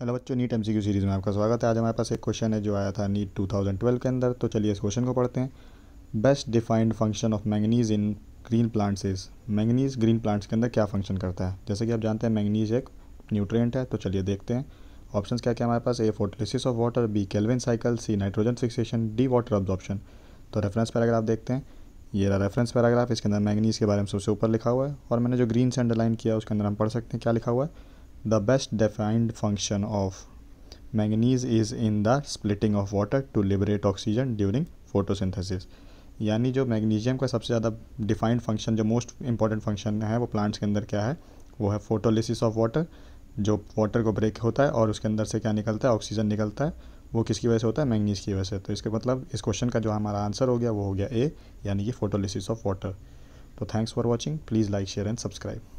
Hello बच्चों NEET MCQ series में आपका स्वागत है आज हमारे पास एक क्वेश्चन है जो आया था नीट 2012 के अंदर तो चलिए इस क्वेश्चन को पढ़ते हैं best defined function of manganese in green plants is manganese green plants के अंदर क्या फंक्शन करता है जैसे कि आप जानते हैं मैंगनीज एक न्यूट्रिएंट है तो चलिए देखते हैं ऑप्शन क्या क्या हमारे पास A photolysis of water B Calvin cycle C nitrogen fixation D water absorption तो रेफरेंस पैराग्राफ देखते हैं ये रहा रेफरेंस पैराग्राफ इसके अंदर मैंगनीज के बारे में सबसे ऊपर लिखा हुआ है और मैंने जो ग्रीन से अंडरलाइन किया उसके अंदर हम पढ़ सकते हैं क्या लिखा हुआ है The best defined function of manganese is in the splitting of water to liberate oxygen during photosynthesis. यानी जो मैग्नीशियम का सबसे ज़्यादा डिफाइंड फंक्शन जो मोस्ट इंपॉर्टेंट फंक्शन है वो प्लांट्स के अंदर क्या है वो है फोटोलिसिस ऑफ वाटर जो वाटर को ब्रेक होता है और उसके अंदर से क्या निकलता है ऑक्सीजन निकलता है वो किसकी वजह से होता है मैंगनीज की वजह से तो इसके मतलब इस क्वेश्चन का जो हमारा आंसर हो गया वो हो गया ए यानी कि फोटोलिसिस ऑफ वाटर तो thanks for watching please like share and subscribe